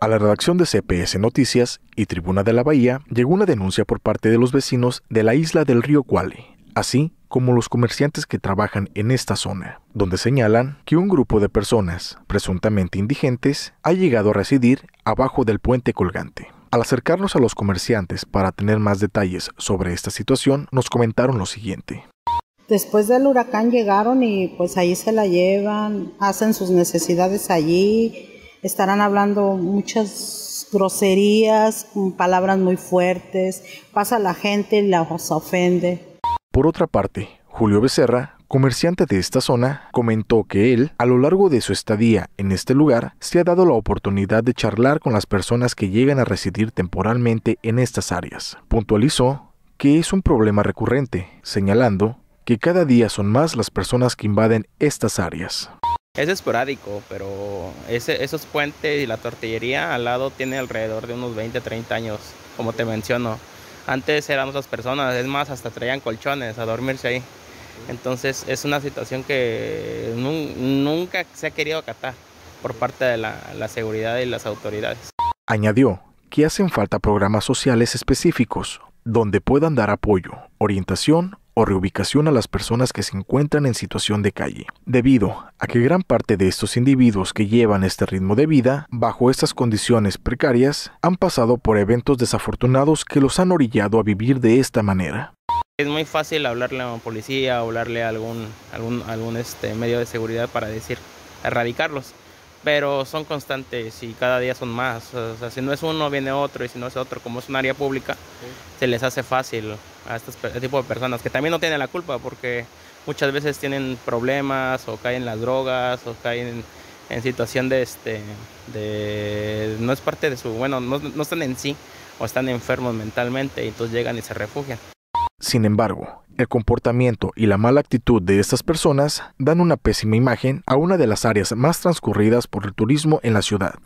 A la redacción de CPS Noticias y Tribuna de la Bahía llegó una denuncia por parte de los vecinos de la isla del río Cuale, así como los comerciantes que trabajan en esta zona, donde señalan que un grupo de personas, presuntamente indigentes, ha llegado a residir abajo del puente colgante. Al acercarnos a los comerciantes para tener más detalles sobre esta situación, nos comentaron lo siguiente. Después del huracán llegaron y pues ahí se la llevan, hacen sus necesidades allí, estarán hablando muchas groserías, palabras muy fuertes, pasa la gente y la ofende. Por otra parte, Julio Becerra, comerciante de esta zona, comentó que él, a lo largo de su estadía en este lugar, se ha dado la oportunidad de charlar con las personas que llegan a residir temporalmente en estas áreas. Puntualizó que es un problema recurrente, señalando que cada día son más las personas que invaden estas áreas es esporádico, pero ese, esos puentes y la tortillería al lado tiene alrededor de unos 20, 30 años, como te menciono. Antes éramos las personas, es más, hasta traían colchones a dormirse ahí. Entonces es una situación que nunca se ha querido acatar por parte de la, la seguridad y las autoridades. Añadió que hacen falta programas sociales específicos donde puedan dar apoyo, orientación o reubicación a las personas que se encuentran en situación de calle, debido a que gran parte de estos individuos que llevan este ritmo de vida bajo estas condiciones precarias han pasado por eventos desafortunados que los han orillado a vivir de esta manera. Es muy fácil hablarle a la policía, hablarle a algún, algún, algún este medio de seguridad para decir, erradicarlos, pero son constantes y cada día son más. O sea, si no es uno, viene otro, y si no es otro, como es un área pública, se les hace fácil a este tipo de personas que también no tienen la culpa porque muchas veces tienen problemas o caen en las drogas o caen en, situación de este de no es parte de su bueno no, no están en sí o están enfermos mentalmente y entonces llegan y se refugian. Sin embargo, el comportamiento y la mala actitud de estas personas dan una pésima imagen a una de las áreas más transcurridas por el turismo en la ciudad.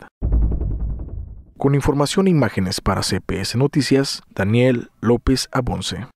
Con información e imágenes para CPS Noticias, Daniel López Abonce.